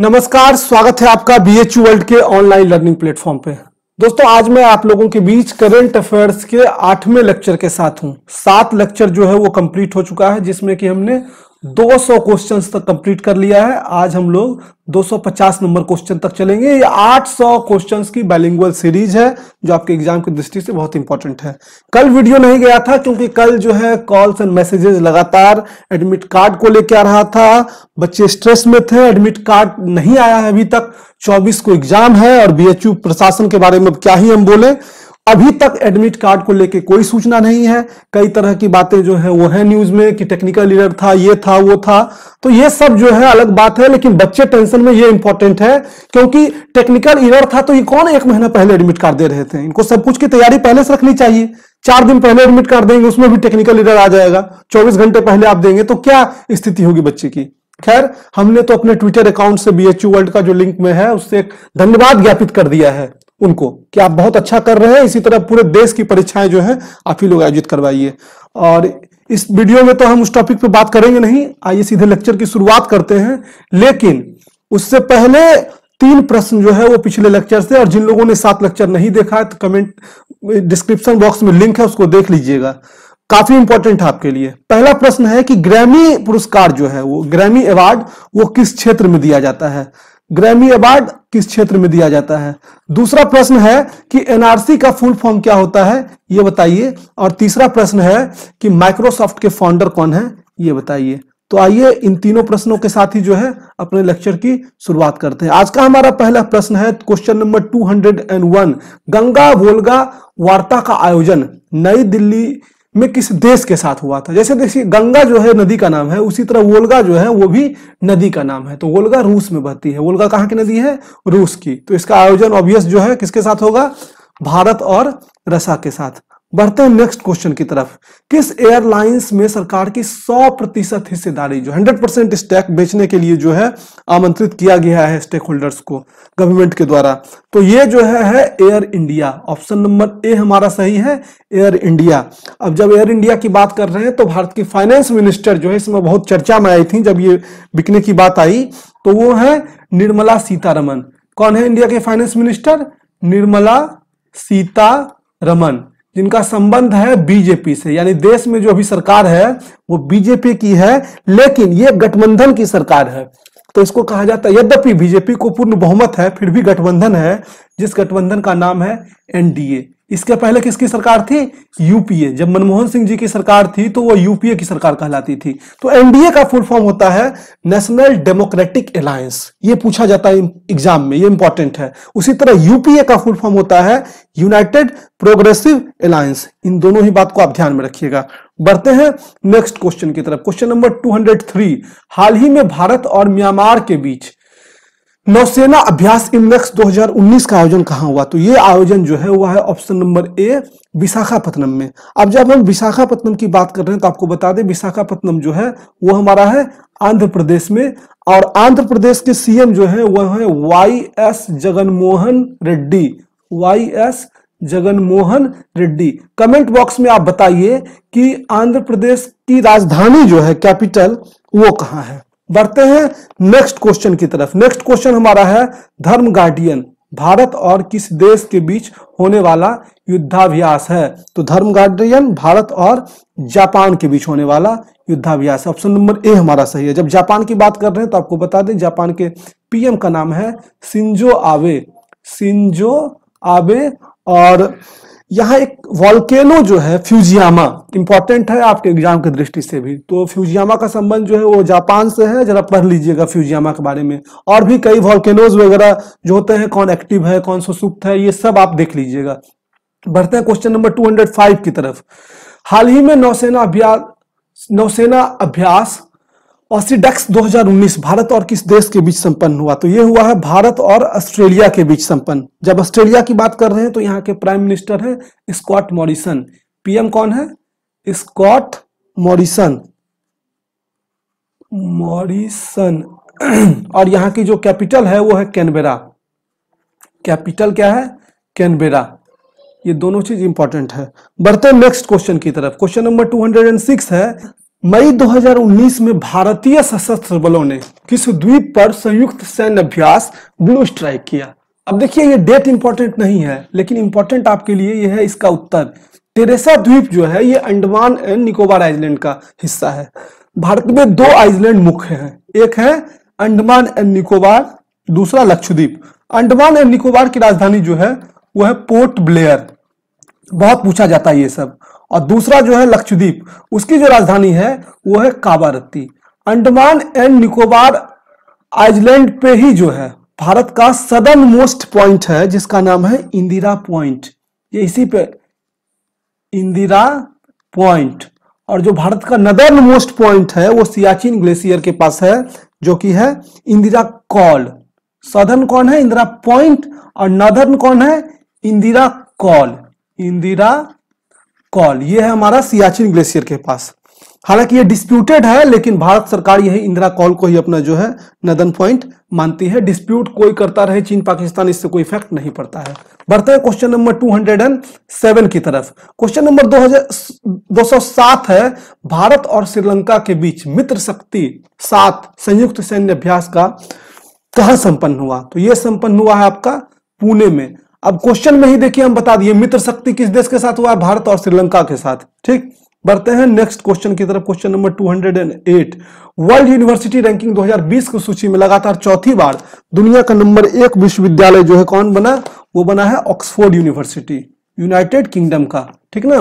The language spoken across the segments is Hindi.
नमस्कार स्वागत है आपका बी एच वर्ल्ड के ऑनलाइन लर्निंग प्लेटफॉर्म पे दोस्तों आज मैं आप लोगों के बीच करंट अफेयर्स के आठवें लेक्चर के साथ हूं सात लेक्चर जो है वो कंप्लीट हो चुका है जिसमें कि हमने 200 क्वेश्चंस तक कंप्लीट कर लिया है आज हम लोग 250 नंबर क्वेश्चन तक चलेंगे ये 800 क्वेश्चंस की बाइलिंगुअल सीरीज है जो आपके एग्जाम की दृष्टि से बहुत इंपॉर्टेंट है कल वीडियो नहीं गया था क्योंकि कल जो है कॉल्स एंड मैसेजेस लगातार एडमिट कार्ड को लेकर आ रहा था बच्चे स्ट्रेस में थे एडमिट कार्ड नहीं आया है अभी तक चौबीस को एग्जाम है और बीएचयू प्रशासन के बारे में क्या ही हम बोले अभी तक एडमिट कार्ड को लेके कोई सूचना नहीं है कई तरह की बातें जो है वो है न्यूज में कि टेक्निकल लीडर था ये था वो था तो ये सब जो है अलग बात है लेकिन बच्चे टेंशन में ये इंपॉर्टेंट है क्योंकि टेक्निकल ईरर था तो ये कौन एक महीना पहले एडमिट कार्ड दे रहे थे इनको सब कुछ की तैयारी पहले से रखनी चाहिए चार दिन पहले एडमिट कार्ड देंगे उसमें भी टेक्निकल ईरर आ जाएगा चौबीस घंटे पहले आप देंगे तो क्या स्थिति होगी बच्चे की खैर हमने तो अपने ट्विटर अकाउंट से बी एच वर्ल्ड का जो लिंक में है उससे एक धन्यवाद ज्ञापित कर दिया है उनको कि आप बहुत अच्छा कर रहे हैं इसी तरह पूरे देश की परीक्षाएं जो है आप ही लोग आयोजित करवाइए और इस वीडियो में तो हम उस टॉपिक पे बात करेंगे नहीं आइए सीधे लेक्चर की शुरुआत करते हैं लेकिन उससे पहले तीन प्रश्न जो है वो पिछले लेक्चर से और जिन लोगों ने सात लेक्चर नहीं देखा है तो कमेंट डिस्क्रिप्शन बॉक्स में लिंक है उसको देख लीजिएगा काफी इंपॉर्टेंट है आपके लिए पहला प्रश्न है कि ग्रैमी पुरस्कार जो है वो ग्रैमी अवार्ड वो किस क्षेत्र में दिया जाता है ग्रैमी अवार्ड किस क्षेत्र में दिया जाता है दूसरा प्रश्न है कि एनआरसी का फुल फॉर्म क्या होता है ये बताइए और तीसरा प्रश्न है कि माइक्रोसॉफ्ट के फाउंडर कौन है ये बताइए तो आइए इन तीनों प्रश्नों के साथ ही जो है अपने लेक्चर की शुरुआत करते हैं आज का हमारा पहला प्रश्न है क्वेश्चन नंबर 201 गंगा वोल्गा वार्ता का आयोजन नई दिल्ली में किस देश के साथ हुआ था जैसे देखिए गंगा जो है नदी का नाम है उसी तरह वोल्गा जो है वो भी नदी का नाम है तो वोल्गा रूस में बहती है वोल्गा कहाँ की नदी है रूस की तो इसका आयोजन ऑब्वियस जो है किसके साथ होगा भारत और रसा के साथ बढ़ते हैं नेक्स्ट क्वेश्चन की तरफ किस एयरलाइंस में सरकार की 100 प्रतिशत हिस्सेदारी जो 100 परसेंट स्टैक बेचने के लिए जो है आमंत्रित किया गया है स्टेक होल्डर्स को गवर्नमेंट के द्वारा तो ये जो है है Air India option number A हमारा सही है एयर इंडिया अब जब एयर इंडिया की बात कर रहे हैं तो भारत की फाइनेंस मिनिस्टर जो है इसमें बहुत चर्चा में आई थी जब ये बिकने की बात आई तो वो है निर्मला सीतारमन कौन है इंडिया के फाइनेंस मिनिस्टर निर्मला सीतारमन जिनका संबंध है बीजेपी से यानी देश में जो अभी सरकार है वो बीजेपी की है लेकिन ये गठबंधन की सरकार है तो इसको कहा जाता है यद्यपि बीजेपी को पूर्ण बहुमत है फिर भी गठबंधन है जिस गठबंधन का नाम है एनडीए इसके पहले किसकी सरकार थी यूपीए जब मनमोहन सिंह जी की सरकार थी तो वह यूपीए की सरकार कहलाती थी तो एनडीए का फुल फॉर्म होता है नेशनल डेमोक्रेटिक अलायंस ये पूछा जाता है एग्जाम में ये इंपॉर्टेंट है उसी तरह यूपीए का फुल फॉर्म होता है यूनाइटेड प्रोग्रेसिव अलायंस इन दोनों ही बात को आप ध्यान में रखिएगा बढ़ते हैं नेक्स्ट क्वेश्चन की तरफ क्वेश्चन नंबर टू हाल ही में भारत और म्यांमार के बीच नौसेना अभ्यास इंडेक्स 2019 का आयोजन कहाँ हुआ तो ये आयोजन जो है वह है ऑप्शन नंबर ए विशाखापत्तनम में अब जब हम विशाखापत्तनम की बात कर रहे हैं तो आपको बता दें विशाखापत्तनम जो है वो हमारा है आंध्र प्रदेश में और आंध्र प्रदेश के सीएम जो है वह है Y S Jaganmohan Reddy Y S Jaganmohan Reddy comment box में आप बताइए कि आंध्र प्रदेश की राजधानी जो है कैपिटल वो कहाँ है बढ़ते हैं नेक्स्ट क्वेश्चन की तरफ नेक्स्ट क्वेश्चन हमारा है धर्म गार्डियन भारत और किस देश के बीच होने वाला युद्धाभ्यास है तो धर्म गार्डियन भारत और जापान के बीच होने वाला युद्धाभ्यास ऑप्शन नंबर ए हमारा सही है जब जापान की बात कर रहे हैं तो आपको बता दें जापान के पीएम का नाम है सिंजो आवे सिंजो आवे और यहाँ एक वॉल्केनो जो है फ्यूजियामा इंपॉर्टेंट है आपके एग्जाम के दृष्टि से भी तो फ्यूजियामा का संबंध जो है वो जापान से है जरा पढ़ लीजिएगा फ्यूजियामा के बारे में और भी कई वॉल्केनोज वगैरह जो होते हैं कौन एक्टिव है कौन सुसुप्त है ये सब आप देख लीजिएगा बढ़ते हैं क्वेश्चन नंबर टू की तरफ हाल ही में नौसेना अभ्यास नौसेना अभ्यास ऑसीडक्स 2019 भारत और किस देश के बीच संपन्न हुआ तो ये हुआ है भारत और ऑस्ट्रेलिया के बीच संपन्न जब ऑस्ट्रेलिया की बात कर रहे हैं तो यहाँ के प्राइम मिनिस्टर है स्कॉट मॉरिसन पीएम कौन है स्कॉट मॉरिसन मॉरिसन और यहाँ की जो कैपिटल है वो है कैनबेरा कैपिटल क्या है कैनबेरा ये दोनों चीज इंपॉर्टेंट है बढ़ते नेक्स्ट क्वेश्चन की तरफ क्वेश्चन नंबर 206 है मई 2019 में भारतीय सशस्त्र बलों ने किस द्वीप पर संयुक्त सैन्य अभ्यास ब्लू स्ट्राइक किया अब देखिए ये डेट इंपॉर्टेंट नहीं है लेकिन इंपॉर्टेंट आपके लिए ये है इसका उत्तर तेरेसा द्वीप जो है ये अंडमान एंड निकोबार आइलैंड का हिस्सा है भारत में दो आइलैंड मुख्य हैं एक है अंडमान एंड निकोबार दूसरा लक्षद्वीप अंडमान एंड निकोबार की राजधानी जो है वह है पोर्ट ब्लेयर बहुत पूछा जाता है ये सब और दूसरा जो है लक्षद्वीप उसकी जो राजधानी है वो है काबारत्ती अंडमान एंड निकोबार आइलैंड पे ही जो है भारत का सदर्न मोस्ट पॉइंट है जिसका नाम है इंदिरा पॉइंट ये इसी पे इंदिरा पॉइंट और जो भारत का नदर्न मोस्ट पॉइंट है वो सियाचिन ग्लेशियर के पास है जो कि है इंदिरा कॉल सदर्न कौन है इंदिरा पॉइंट और नदर्न कौन है इंदिरा कॉल इंदिरा कॉल ये है हमारा सियाचिन ग्लेशियर के पास हालांकि ये डिस्प्यूटेड है लेकिन भारत सरकार यही इंदिरा कॉल को ही अपना जो है नदन पॉइंट मानती है डिस्प्यूट कोई करता रहे चीन पाकिस्तान इससे कोई इफेक्ट नहीं पड़ता है बढ़ते हैं क्वेश्चन नंबर 207 की तरफ क्वेश्चन नंबर 2207 है भारत और श्रीलंका के बीच मित्र शक्ति सात संयुक्त सैन्य अभ्यास का कहा संपन्न हुआ तो यह संपन्न हुआ है आपका पुणे में अब क्वेश्चन में ही देखिए हम बता दिए मित्र शक्ति किस देश के साथ हुआ है भारत और श्रीलंका के साथ ठीक बढ़ते हैं नेक्स्ट क्वेश्चन की तरफ question number 208 world university ranking 2020 की सूची में लगातार चौथी बार दुनिया का नंबर एक विश्वविद्यालय जो है कौन बना वो बना है ऑक्सफोर्ड यूनिवर्सिटी यूनाइटेड किंगडम का ठीक ना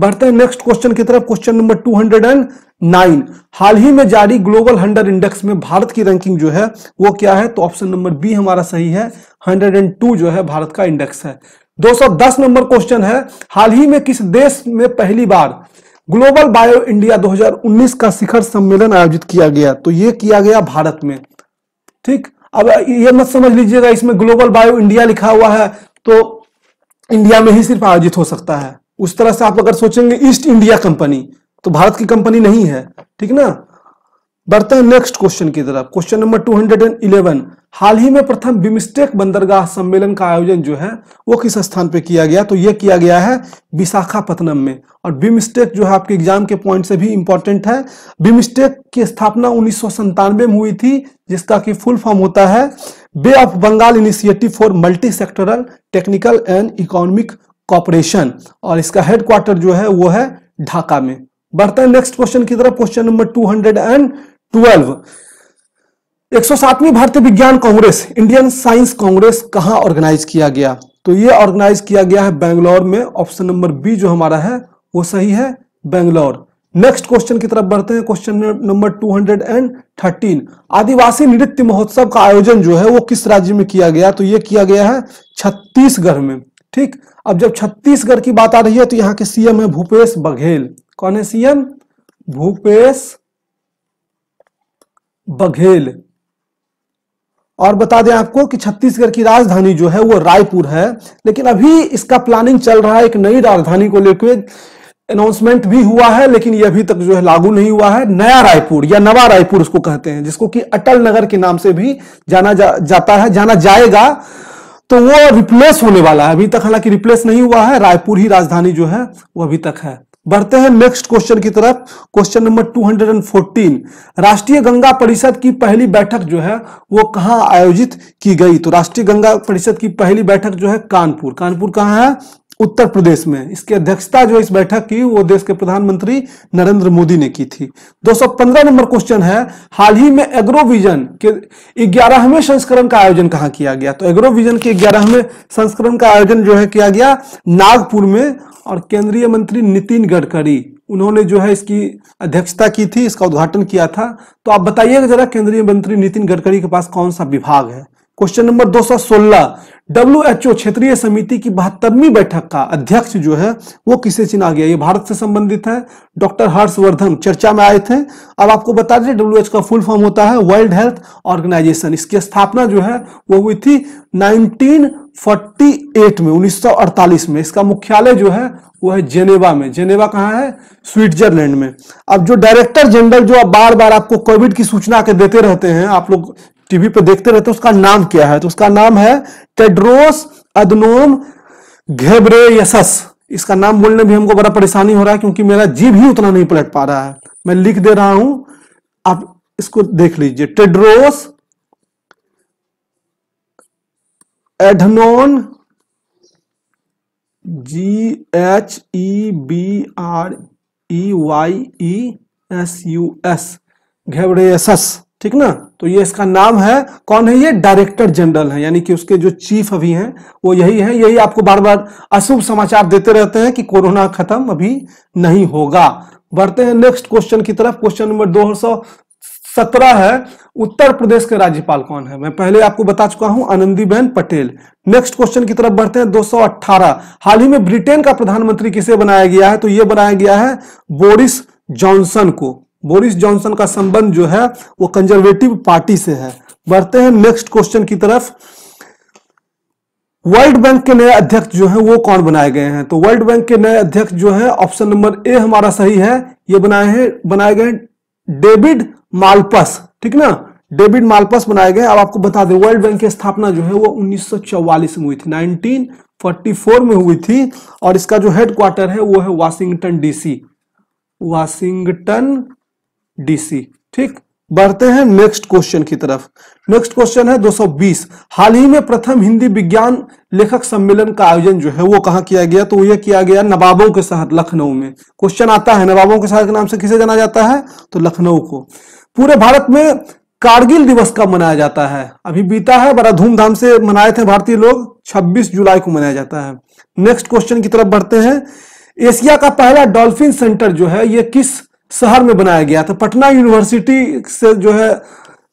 बढ़ते हैं नेक्स्ट क्वेश्चन की तरफ क्वेश्चन नंबर 209 हाल ही में जारी ग्लोबल हंडर इंडेक्स में भारत की रैंकिंग जो है वो क्या है तो ऑप्शन नंबर बी हमारा सही है 102 जो है भारत का इंडेक्स है 210 नंबर क्वेश्चन है हाल ही में किस देश में पहली बार ग्लोबल बायो इंडिया 2019 का शिखर सम्मेलन आयोजित किया गया तो ये किया गया भारत में ठीक अब ये मत समझ लीजिएगा इसमें ग्लोबल बायो इंडिया लिखा हुआ है तो इंडिया में ही सिर्फ आयोजित हो सकता है उस तरह से आप अगर सोचेंगे ईस्ट इंडिया कंपनी तो भारत की कंपनी नहीं है ठीक ना बढ़ते हैं नेक्स्ट क्वेश्चन की तरफ क्वेश्चन नंबर 211 हाल ही में प्रथम बिमस्टेक बंदरगाह सम्मेलन का आयोजन जो है वो किस स्थान पे किया गया तो ये किया गया है विशाखापत्तनम में और बिमस्टेक जो है आपके एग्जाम के पॉइंट से भी इंपॉर्टेंट है बिमस्टेक की स्थापना उन्नीस में हुई थी जिसका कि फुल फॉर्म होता है bay of Bengal initiative for multi sectoral technical and economic cooperation और इसका हेडक्वार्टर जो है वो है ढाका में बढ़ते हैं नेक्स्ट क्वेश्चन की तरफ question number two hundred and twelve एक सौ सातवीं भारतीय विज्ञान कांग्रेस इंडियन साइंस कांग्रेस कहां ऑर्गेनाइज किया गया तो ये ऑर्गेनाइज किया गया है बेंगलोर में ऑप्शन नंबर बी जो हमारा है वो सही है बेंगलोर नेक्स्ट क्वेश्चन की तरफ बढ़ते हैं क्वेश्चन नंबर 213 आदिवासी नृत्य महोत्सव का आयोजन जो है वो किस राज्य में किया गया तो ये किया गया है छत्तीसगढ़ में ठीक अब जब छत्तीसगढ़ की बात आ रही है तो यहाँ के सीएम है भूपेश बघेल कौन है सीएम भूपेश बघेल और बता दें आपको कि छत्तीसगढ़ की राजधानी जो है वो रायपुर है लेकिन अभी इसका प्लानिंग चल रहा है एक नई राजधानी को लेकर अनाउंसमेंट भी हुआ है लेकिन ये अभी तक जो है लागू नहीं हुआ है नया रायपुर या नवा रायपुर उसको कहते हैं जिसको कि अटल नगर के नाम से भी जाना जा, जाता है जाना जाएगा तो वो रिप्लेस होने वाला है अभी तक हालांकि रिप्लेस नहीं हुआ है रायपुर ही राजधानी जो है वो अभी तक है बढ़ते हैं नेक्स्ट क्वेश्चन की तरफ क्वेश्चन नंबर 214 राष्ट्रीय गंगा परिषद की पहली बैठक जो है वो कहाँ आयोजित की गई तो राष्ट्रीय गंगा परिषद की पहली बैठक जो है कानपुर कानपुर कहाँ है उत्तर प्रदेश में इसकी अध्यक्षता जो इस बैठक की वो देश के प्रधानमंत्री नरेंद्र मोदी ने की थी 215 नंबर क्वेश्चन है हाल ही में एग्रोविजन के ग्यारहवें संस्करण का आयोजन कहा किया गया तो एग्रोविजन के ग्यारहवें संस्करण का आयोजन जो है किया गया नागपुर में और केंद्रीय मंत्री नितिन गडकरी उन्होंने जो है इसकी अध्यक्षता की थी इसका उद्घाटन किया था तो आप बताइएगा जरा केंद्रीय मंत्री नितिन गडकरी के पास कौन सा विभाग है क्वेश्चन नंबर 216 ओ क्षेत्रीय समिति की बहत्तरवीं बैठक का अध्यक्ष जो है वो किसे चुना गया ये भारत से संबंधित है डॉक्टर हर्षवर्धन चर्चा में आए थे अब आपको बता दें डब्ल्यूएच का फुल फॉर्म होता है वर्ल्ड हेल्थ ऑर्गेनाइजेशन इसकी स्थापना जो है वो हुई थी 1948 में 1948 में इसका मुख्यालय जो है वो है जेनेवा में जेनेवा कहाँ है स्विट्जरलैंड में अब जो डायरेक्टर जनरल जो बार बार आपको कोविड की सूचना के देते रहते हैं आप लोग टीवी पे देखते रहते हैं उसका नाम क्या है तो उसका नाम है टेड्रोस अदनोम घेब्रेयसस इसका नाम बोलने भी हमको बड़ा परेशानी हो रहा है क्योंकि मेरा जीव ही उतना नहीं पलट पा रहा है मैं लिख दे रहा हूं आप इसको देख लीजिए Tedros Adhanom G H E e B R E e Y E e S U S Ghebreyesus ठीक ना तो ये इसका नाम है कौन है ये डायरेक्टर जनरल है यानी कि उसके जो चीफ अभी हैं वो यही है यही आपको बार बार अशुभ समाचार देते रहते हैं कि कोरोना खत्म अभी नहीं होगा बढ़ते हैं नेक्स्ट क्वेश्चन की तरफ क्वेश्चन नंबर दो सौ सत्रह है उत्तर प्रदेश के राज्यपाल कौन है मैं पहले आपको बता चुका हूं आनंदीबेन पटेल नेक्स्ट क्वेश्चन की तरफ बढ़ते हैं 218 हाल ही में ब्रिटेन का प्रधानमंत्री किसे बनाया गया है तो यह बनाया गया है बोरिस जॉनसन को बोरिस जॉनसन का संबंध जो है वो कंजर्वेटिव पार्टी से है बढ़ते हैं नेक्स्ट क्वेश्चन की तरफ वर्ल्ड बैंक के नए अध्यक्ष जो है वो कौन बनाए गए हैं तो वर्ल्ड बैंक के नए अध्यक्ष जो है ऑप्शन नंबर ए हमारा सही है ये बनाए हैं बनाए गए डेविड मालपस ठीक ना डेविड मालपस बनाए गए अब आपको बता दें वर्ल्ड बैंक की स्थापना जो है वो 1944 में हुई थी 1944 में हुई थी और इसका जो हेडक्वार्टर है वो है वाशिंगटन डीसी वाशिंगटन डीसी ठीक बढ़ते हैं नेक्स्ट क्वेश्चन की तरफ नेक्स्ट क्वेश्चन है 220 हाल ही में प्रथम हिंदी विज्ञान लेखक सम्मेलन का आयोजन जो है वो कहा किया गया तो यह किया गया नवाबों के शहर लखनऊ में क्वेश्चन आता है नवाबों के शहर के नाम से किसे जाना जाता है तो लखनऊ को पूरे भारत में कारगिल दिवस कब मनाया जाता है अभी बीता है बड़ा धूमधाम से मनाए थे भारतीय लोग 26 जुलाई को मनाया जाता है नेक्स्ट क्वेश्चन की तरफ बढ़ते हैं एशिया का पहला डॉल्फिन सेंटर जो है ये किस शहर में बनाया गया था पटना यूनिवर्सिटी से जो है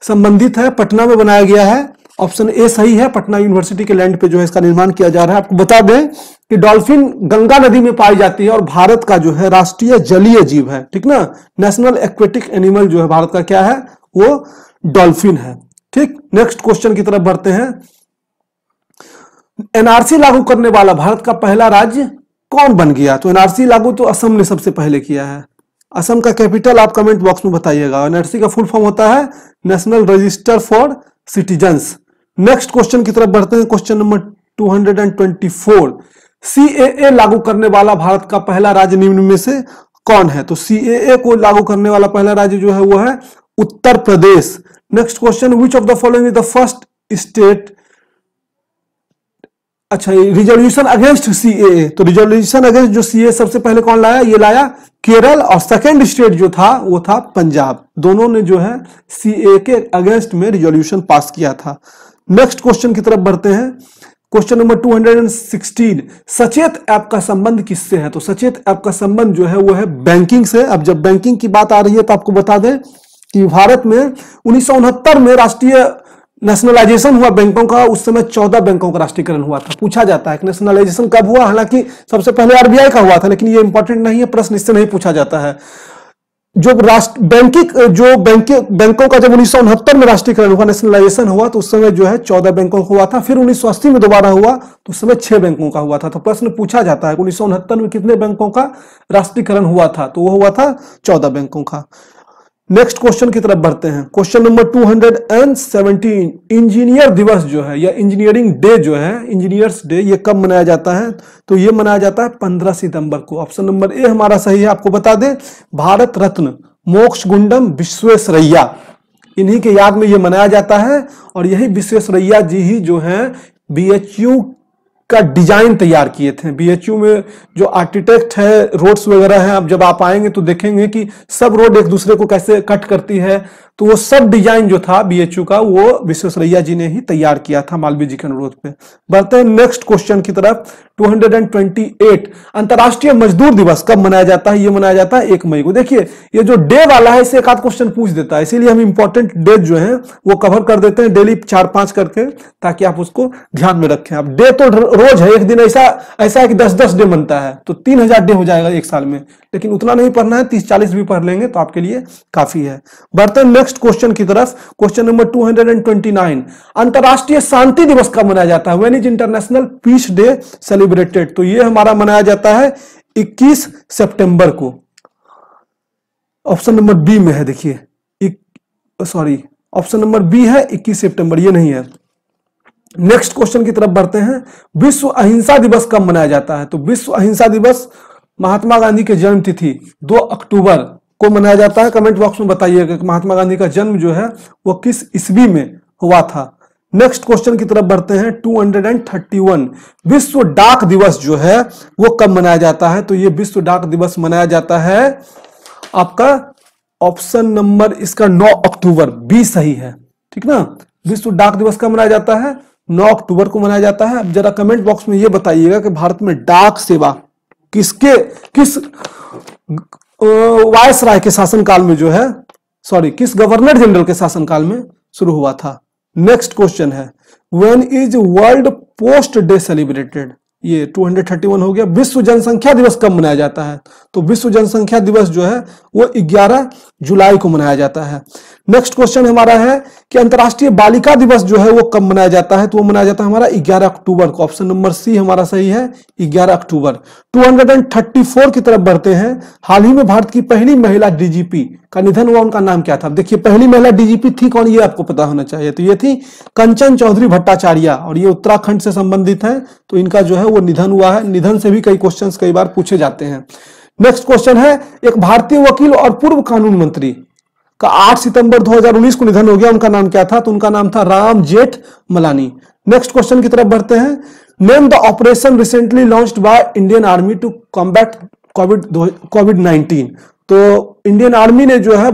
संबंधित है पटना में बनाया गया है ऑप्शन ए सही है पटना यूनिवर्सिटी के लैंड पे जो है इसका निर्माण किया जा रहा है आपको बता दें कि डॉल्फिन गंगा नदी में पाई जाती है और भारत का जो है राष्ट्रीय जलीय जीव है ठीक ना नेशनल एक्वेटिक एनिमल जो है भारत का क्या है वो डॉल्फिन है ठीक नेक्स्ट क्वेश्चन की तरफ बढ़ते हैं एनआरसी लागू करने वाला भारत का पहला राज्य कौन बन गया तो एनआरसी लागू तो असम ने सबसे पहले किया है असम का कैपिटल आप कमेंट बॉक्स में बताइएगा एनआरसी का फुल फॉर्म होता है national register for citizens next question की तरफ बढ़ते हैं क्वेश्चन नंबर 224 सीएए लागू करने वाला भारत का पहला राज्य निम्न में से कौन है तो सीएए को लागू करने वाला पहला राज्य जो है वो है Uttar Pradesh next question which of the following is the first state अच्छा रिजोल्यूशन अगेंस्ट सीएए तो रिजोल्यूशन अगेंस्ट जो सीए सबसे पहले कौन लाया ये लाया केरल और सेकेंड स्टेट जो था वो था पंजाब दोनों ने जो है सी ए के अगेंस्ट में रिजोल्यूशन पास किया था नेक्स्ट क्वेश्चन की तरफ बढ़ते हैं क्वेश्चन नंबर 216 सचेत ऐप का संबंध किससे है तो सचेत ऐप का संबंध जो है वो है बैंकिंग से अब जब बैंकिंग की बात आ रही है तो आपको बता दें कि भारत में उन्नीस में राष्ट्रीय नेशनलाइजेशन हुआ बैंकों का उस समय चौदह बैंकों का राष्ट्रीयकरण हुआ था पूछा जाता है कि नेशनलाइजेशन कब हुआ हालांकि सबसे पहले आरबीआई का हुआ था लेकिन ये इंपॉर्टेंट नहीं है प्रश्न इससे नहीं पूछा जाता है जो राष्ट्र बैंकिंग जो बैंक बैंकों का जब उन्नीस में राष्ट्रीयकरण हुआ नेशनलाइजेशन हुआ तो उस समय जो है चौदह बैंकों का हुआ था फिर उन्नीस में दोबारा हुआ तो उस समय छह बैंकों का हुआ था तो प्रश्न पूछा जाता है उन्नीस में कितने बैंकों का राष्ट्रीयकरण हुआ था तो वो हुआ था चौदह बैंकों का नेक्स्ट क्वेश्चन की तरफ बढ़ते हैं क्वेश्चन नंबर 217 इंजीनियर दिवस जो है या इंजीनियरिंग डे जो है इंजीनियर्स डे ये कब मनाया जाता है तो ये मनाया जाता है 15 सितंबर को ऑप्शन नंबर ए हमारा सही है आपको बता दें भारत रत्न मोक्ष गुंडम विश्वेश्वरैया इन्हीं के याद में ये मनाया जाता है और यही विश्वेश्वरैया जी ही जो है बी का डिजाइन तैयार किए थे बीएचयू में जो आर्किटेक्ट है रोड्स वगैरह हैं अब जब आप आएंगे तो देखेंगे कि सब रोड एक दूसरे को कैसे कट करती है तो वो सब डिजाइन जो था बीएचयू का वो विश्वेश्वरैया जी ने ही तैयार किया था मालवीय जी के अनुरोध पे बढ़ते हैं नेक्स्ट क्वेश्चन की तरफ 228 अंतर्राष्ट्रीय मजदूर दिवस कब मनाया जाता है ये मनाया जाता है एक मई को देखिए ये जो डे वाला है इसे एक आध क्वेश्चन पूछ देता है इसीलिए हम इंपॉर्टेंट डेट जो है वो कवर कर देते हैं डेली चार पांच करके ताकि आप उसको ध्यान में रखें अब डे तो रोज है एक दिन ऐसा ऐसा है कि दस दस डे बनता है तो तीन हजार डे हो जाएगा एक साल में लेकिन उतना नहीं पढ़ना है तीस चालीस भी पढ़ लेंगे तो आपके लिए काफी है बढ़ते हैं नेक्स्ट क्वेश्चन की तरफ क्वेश्चन नंबर 229 अंतरराष्ट्रीय शांति दिवस कब मनाया जाता है when is international peace day celebrated तो ये हमारा मनाया जाता है 21 सितंबर को ऑप्शन नंबर बी में है देखिए सॉरी ऑप्शन नंबर बी है 21 सितंबर ये नहीं है नेक्स्ट क्वेश्चन की तरफ बढ़ते हैं विश्व अहिंसा दिवस कब मनाया जाता है तो विश्व अहिंसा दिवस महात्मा गांधी की जन्मतिथि 2 अक्टूबर को मनाया जाता है कमेंट बॉक्स में बताइएगा कि महात्मा गांधी का जन्म जो है वो किस ईस्वी में हुआ था नेक्स्ट क्वेश्चन की तरफ बढ़ते हैं 231 विश्व डाक दिवस जो है वो कब मनाया जाता है तो ये विश्व डाक दिवस मनाया जाता है आपका ऑप्शन नंबर इसका 9 अक्टूबर बी सही है ठीक ना विश्व डाक दिवस कब मनाया जाता है 9 अक्टूबर को मनाया जाता है अब जरा कमेंट बॉक्स में ये बताइएगा कि भारत में डाक सेवा किसके किस वायस राय के शासनकाल में जो है सॉरी किस गवर्नर जनरल के शासनकाल में शुरू हुआ था नेक्स्ट क्वेश्चन है when is world post day celebrated ये 231 हो गया विश्व जनसंख्या दिवस कब मनाया जाता है तो विश्व जनसंख्या दिवस जो है वो जुलाई को मनाया जाता है नेक्स्ट क्वेश्चन हमारा है कि अंतर्राष्ट्रीय बालिका दिवस जो है वो कब मनाया जाता है तो वो मनाया जाता है हमारा 11 अक्टूबर को ऑप्शन नंबर सी हमारा सही है 11 अक्टूबर 234 की तरफ बढ़ते हैं हाल ही में भारत की पहली महिला डीजीपी का निधन हुआ उनका नाम क्या था देखिए पहली महिला डीजीपी थी कौन ये आपको पता होना चाहिए तो ये थी कंचन चौधरी भट्टाचार्य और ये उत्तराखंड से संबंधित है तो इनका जो है वो निधन हुआ है निधन से भी कई क्वेश्चन कई बार पूछे जाते हैं नेक्स्ट क्वेश्चन है एक भारतीय वकील और पूर्व कानून मंत्री का 8 सितंबर 2019 को निधन हो गया उनका नाम क्या था तो उनका नाम था राम जेठ मलानी नेक्स्ट क्वेश्चन की तरफ बढ़ते हैं name the operation recently launched by Indian army to combat covid covid 19 तो इंडियन आर्मी ने जो है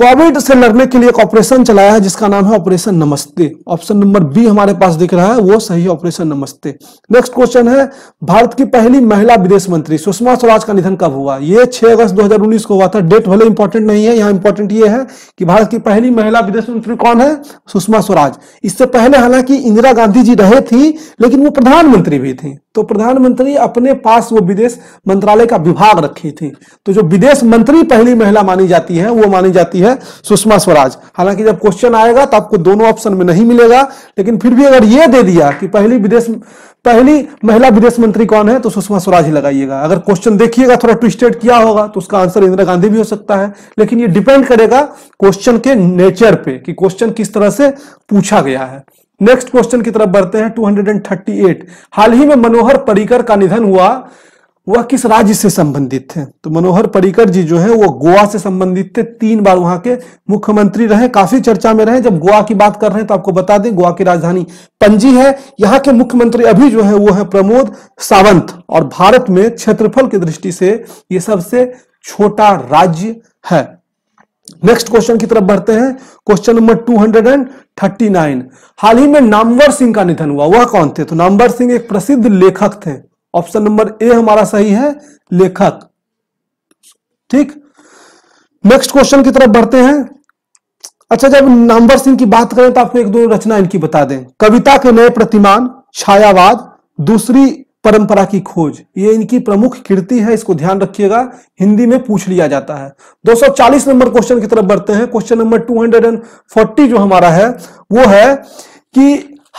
कोविड से लड़ने के लिए एक ऑपरेशन चलाया है जिसका नाम है ऑपरेशन नमस्ते ऑप्शन नंबर बी हमारे पास दिख रहा है वो सही ऑपरेशन नमस्ते नेक्स्ट क्वेश्चन है भारत की पहली महिला विदेश मंत्री सुषमा स्वराज का निधन कब हुआ ये 6 अगस्त 2019 को हुआ था डेट भले इंपॉर्टेंट नहीं है यहाँ इंपॉर्टेंट ये है कि भारत की पहली महिला विदेश मंत्री कौन है सुषमा स्वराज इससे पहले हालांकि इंदिरा गांधी जी रहे थी लेकिन वो प्रधानमंत्री भी थी तो प्रधानमंत्री अपने पास वो विदेश मंत्रालय का विभाग रखी थी तो जो विदेश मंत्री पहली महिला मानी जाती है वो मानी जाती है सुषमा स्वराज हालांकि जब क्वेश्चन आएगा तो आपको दोनों ऑप्शन में नहीं मिलेगा लेकिन फिर भी अगर ये दे दिया कि पहली विदेश पहली महिला विदेश मंत्री कौन है तो सुषमा स्वराज ही लगाइएगा अगर क्वेश्चन देखिएगा थोड़ा ट्विस्टेड किया होगा तो उसका आंसर इंदिरा गांधी भी हो सकता है लेकिन ये डिपेंड करेगा क्वेश्चन के नेचर पे कि क्वेश्चन किस तरह से पूछा गया है नेक्स्ट क्वेश्चन की तरफ बढ़ते हैं 238 हाल ही में मनोहर पर्रिकर का निधन हुआ वह किस राज्य से संबंधित थे तो मनोहर पर्रिकर जी जो है वो गोवा से संबंधित थे तीन बार वहां के मुख्यमंत्री रहे काफी चर्चा में रहे जब गोवा की बात कर रहे हैं तो आपको बता दें गोवा की राजधानी पंजी है यहाँ के मुख्यमंत्री अभी जो है वो है प्रमोद सावंत और भारत में क्षेत्रफल की दृष्टि से ये सबसे छोटा राज्य है नेक्स्ट क्वेश्चन की तरफ बढ़ते हैं क्वेश्चन नंबर 239 हाल ही में नामवर सिंह का निधन हुआ वह कौन थे तो नामवर सिंह एक प्रसिद्ध लेखक थे ऑप्शन नंबर ए हमारा सही है लेखक ठीक नेक्स्ट क्वेश्चन की तरफ बढ़ते हैं अच्छा जब नामवर सिंह की बात करें तो आपको एक दो रचना इनकी बता दें कविता के नए प्रतिमान छायावाद दूसरी परंपरा की खोज ये इनकी प्रमुख कीर्ति है इसको ध्यान रखिएगा हिंदी में पूछ लिया जाता है 240 नंबर क्वेश्चन की तरफ बढ़ते हैं क्वेश्चन नंबर 240 जो हमारा है वो है कि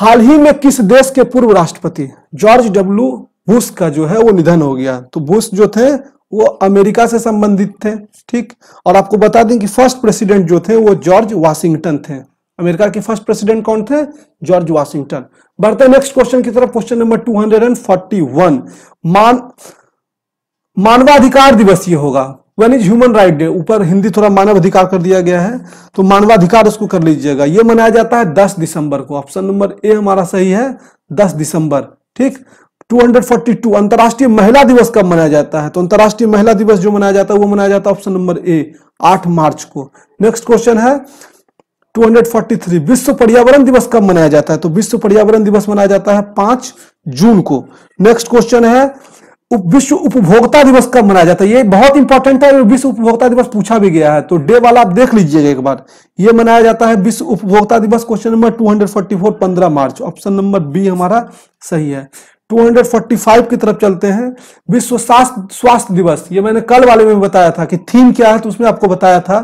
हाल ही में किस देश के पूर्व राष्ट्रपति जॉर्ज डब्ल्यू बुश का जो है वो निधन हो गया तो बुश जो थे वो अमेरिका से संबंधित थे ठीक और आपको बता दें कि फर्स्ट प्रेसिडेंट जो थे वो जॉर्ज वाशिंगटन थे अमेरिका के फर्स्ट प्रेसिडेंट कौन थे जॉर्ज वाशिंगटन बढ़ते नेक्स्ट क्वेश्चन की तरफ क्वेश्चन नंबर 241 मान मानवाधिकार दिवस ये होगा when is human right day ऊपर हिंदी थोड़ा मानवाधिकार कर दिया गया है तो मानवाधिकार उसको कर लीजिएगा ये मनाया जाता है 10 दिसंबर को ऑप्शन नंबर ए हमारा सही है 10 दिसंबर ठीक 242 अंतरराष्ट्रीय महिला दिवस कब मनाया जाता है तो अंतर्राष्ट्रीय महिला दिवस जो मनाया जाता है वो मनाया जाता है ऑप्शन नंबर ए 8 मार्च को नेक्स्ट क्वेश्चन है 243 विश्व पर्यावरण दिवस कब मनाया जाता है तो विश्व पर्यावरण दिवस मनाया जाता है पांच जून को नेक्स्ट क्वेश्चन है विश्व उपभोक्ता दिवस कब मनाया जाता है ये बहुत इंपॉर्टेंट है विश्व उपभोक्ता दिवस पूछा भी गया है तो डे वाला आप देख लीजिएगा एक बार ये मनाया जाता है विश्व उपभोक्ता दिवस question number 244 15 March option number B हमारा सही है 245 की तरफ चलते हैं विश्व स्वास्थ्य दिवस ये मैंने कल वाले में बताया था कि थीम क्या है तो उसमें आपको बताया था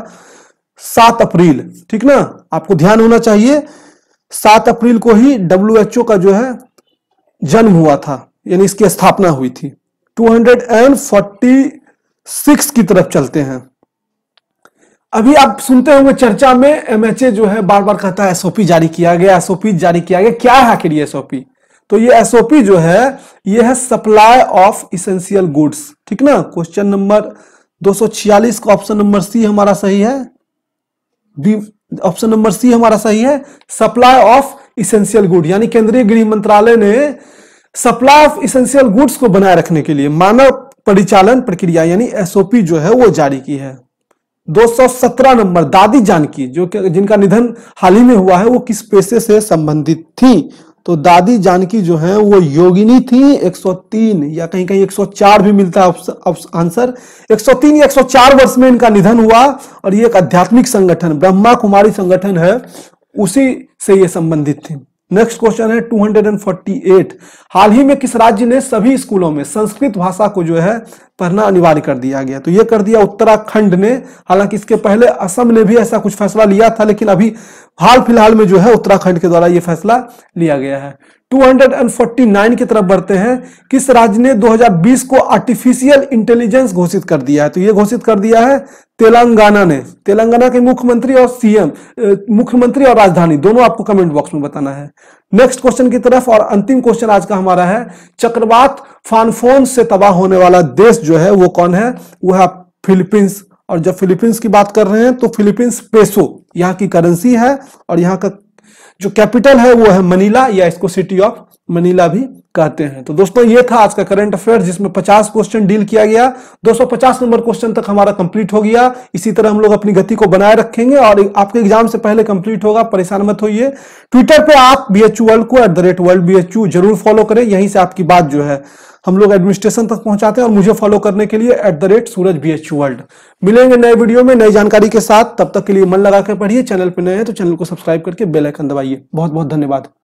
सात अप्रैल ठीक ना आपको ध्यान होना चाहिए सात अप्रैल को ही डब्ल्यू का जो है जन्म हुआ था यानी इसकी स्थापना हुई थी 246 की तरफ चलते हैं अभी आप सुनते होंगे चर्चा में एमएचए जो है बार बार कहता है एसओपी जारी किया गया एसओपी जारी किया गया क्या है आखिर ये एसओपी तो ये एसओपी जो है ये है सप्लाई ऑफ इसेंशियल गुड्स ठीक ना क्वेश्चन नंबर 246 का ऑप्शन नंबर सी हमारा सही है ऑप्शन नंबर सी हमारा सही है सप्लाई ऑफ इसेंशियल गुड यानी केंद्रीय गृह मंत्रालय ने सप्लाई ऑफ इसेंशियल गुड्स को बनाए रखने के लिए मानव परिचालन प्रक्रिया यानी एसओपी जो है वो जारी की है 217 नंबर दादी जानकी जो कि जिनका निधन हाल ही में हुआ है वो किस पेशे से संबंधित थी तो दादी जानकी जो है वो योगिनी थी 103 या कहीं कहीं 104 भी मिलता है आंसर 103 या 104 वर्ष में इनका निधन हुआ और ये एक आध्यात्मिक संगठन ब्रह्मा कुमारी संगठन है उसी से ये संबंधित थी नेक्स्ट क्वेश्चन है 248 हाल ही में किस राज्य ने सभी स्कूलों में संस्कृत भाषा को जो है पढ़ना अनिवार्य कर दिया गया तो ये कर दिया उत्तराखंड ने हालांकि इसके पहले असम ने भी ऐसा कुछ फैसला लिया था लेकिन अभी हाल फिलहाल में जो है उत्तराखंड के द्वारा यह फैसला लिया गया है 249 की तरफ बढ़ते हैं किस राज्य ने 2020 को आर्टिफिशियल इंटेलिजेंस घोषित कर दिया है तो यह घोषित कर दिया है तेलंगाना ने तेलंगाना के मुख्यमंत्री और सीएम मुख्यमंत्री और राजधानी दोनों आपको कमेंट बॉक्स में बताना है नेक्स्ट क्वेश्चन की तरफ और अंतिम क्वेश्चन आज का हमारा है चक्रवात फानफोन से तबाह होने वाला देश जो है वो कौन है वह है फिलीपींस और जब फिलीपींस की बात कर रहे हैं तो फिलीपींस पेसो यहाँ की करेंसी है और यहाँ का जो कैपिटल है वो है मनीला या इसको सिटी ऑफ मनीला भी कहते हैं तो दोस्तों ये था आज का करंट अफेयर जिसमें 50 क्वेश्चन डील किया गया 250 नंबर क्वेश्चन तक हमारा कंप्लीट हो गया इसी तरह हम लोग अपनी गति को बनाए रखेंगे और आपके एग्जाम से पहले कंप्लीट होगा परेशान मत होइए ट्विटर पे आप बी वर्ल्ड को at the rate world B जरूर फॉलो करें यहीं से आपकी बात जो है हम लोग एडमिनिस्ट्रेशन तक पहुंचाते हैं और मुझे फॉलो करने के लिए at the rate Suraj B H world मिलेंगे नए वीडियो में नई जानकारी के साथ तब तक के लिए मन लगा कर पढ़िए चैनल पर नए हैं तो चैनल को सब्सक्राइब करके बेलाइकन दबाइए बहुत बहुत धन्यवाद